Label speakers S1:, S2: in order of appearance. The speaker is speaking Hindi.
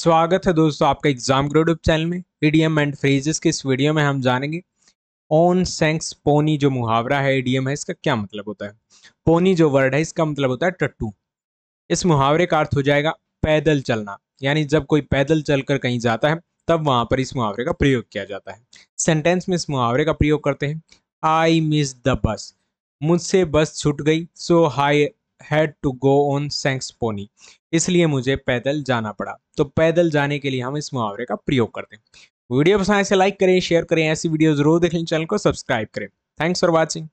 S1: स्वागत है दोस्तों आपका एग्जाम ग्रोडअप चैनल में ईडीएम एंड फ्रेजेस के इस वीडियो में हम जानेंगे ओन सेंक्स पोनी जो मुहावरा है ईडीएम e है इसका क्या मतलब होता है पोनी जो वर्ड है इसका मतलब होता है टट्टू इस मुहावरे का अर्थ हो जाएगा पैदल चलना यानी जब कोई पैदल चलकर कहीं जाता है तब वहां पर इस मुहावरे का प्रयोग किया जाता है सेंटेंस में इस मुहावरे का प्रयोग करते हैं आई मिस द बस मुझसे बस छूट गई so I had to go on Shanks's pony इसलिए मुझे पैदल जाना पड़ा तो पैदल जाने के लिए हम इस मुहावरे का प्रयोग करते हैं वीडियो पसंद से तो लाइक करें शेयर करें ऐसी वीडियो जरूर देखें चैनल को सब्सक्राइब करें थैंक्स फॉर वॉचिंग